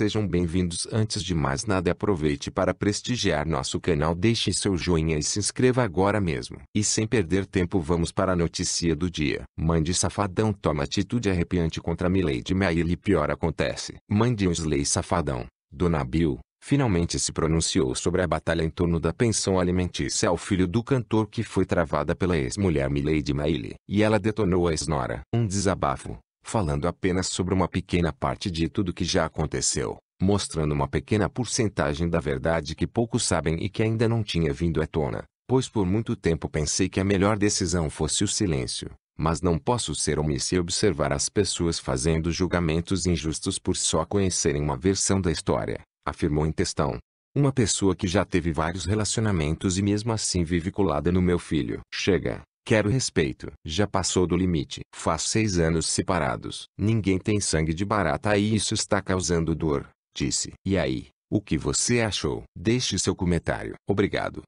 sejam bem-vindos. Antes de mais nada, aproveite para prestigiar nosso canal, deixe seu joinha e se inscreva agora mesmo. E sem perder tempo, vamos para a notícia do dia. Mãe de safadão toma atitude arrepiante contra Milady Maile e pior acontece. Mãe de Osley safadão, Dona Bill, finalmente se pronunciou sobre a batalha em torno da pensão alimentícia ao é filho do cantor que foi travada pela ex-mulher Milady Maile. E ela detonou a ex-nora. Um desabafo falando apenas sobre uma pequena parte de tudo que já aconteceu, mostrando uma pequena porcentagem da verdade que poucos sabem e que ainda não tinha vindo à tona, pois por muito tempo pensei que a melhor decisão fosse o silêncio, mas não posso ser omisso e observar as pessoas fazendo julgamentos injustos por só conhecerem uma versão da história, afirmou em testão. Uma pessoa que já teve vários relacionamentos e mesmo assim vive colada no meu filho. Chega, Quero respeito. Já passou do limite. Faz seis anos separados. Ninguém tem sangue de barata e isso está causando dor, disse. E aí, o que você achou? Deixe seu comentário. Obrigado.